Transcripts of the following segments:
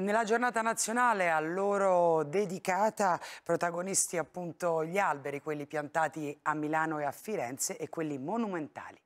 Nella giornata nazionale a loro dedicata protagonisti appunto gli alberi, quelli piantati a Milano e a Firenze e quelli monumentali.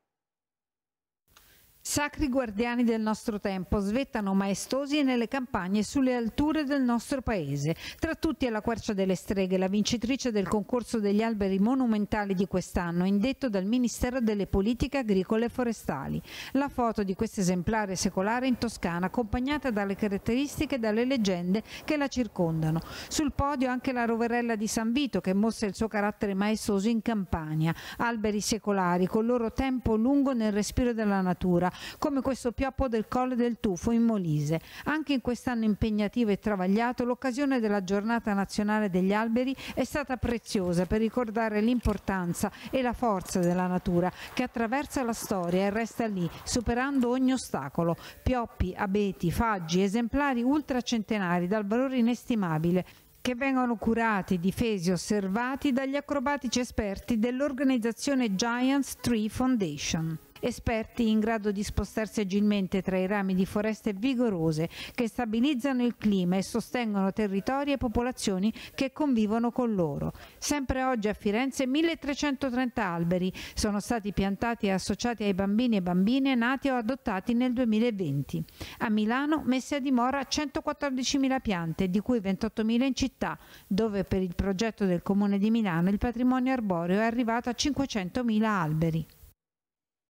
Sacri guardiani del nostro tempo svettano maestosi nelle campagne sulle alture del nostro paese. Tra tutti è la Quercia delle Streghe, la vincitrice del concorso degli alberi monumentali di quest'anno, indetto dal Ministero delle Politiche Agricole e Forestali. La foto di questo esemplare secolare in Toscana, accompagnata dalle caratteristiche e dalle leggende che la circondano. Sul podio anche la roverella di San Vito, che mostra il suo carattere maestoso in Campania. Alberi secolari, col loro tempo lungo nel respiro della natura, come questo pioppo del Colle del Tufo in Molise. Anche in quest'anno impegnativo e travagliato, l'occasione della giornata nazionale degli alberi è stata preziosa per ricordare l'importanza e la forza della natura che attraversa la storia e resta lì, superando ogni ostacolo. Pioppi, abeti, faggi, esemplari ultracentenari dal valore inestimabile che vengono curati, difesi, osservati dagli acrobatici esperti dell'organizzazione Giants Tree Foundation esperti in grado di spostarsi agilmente tra i rami di foreste vigorose che stabilizzano il clima e sostengono territori e popolazioni che convivono con loro. Sempre oggi a Firenze 1330 alberi sono stati piantati e associati ai bambini e bambine nati o adottati nel 2020. A Milano messe a dimora 114.000 piante, di cui 28.000 in città, dove per il progetto del Comune di Milano il patrimonio arboreo è arrivato a 500.000 alberi.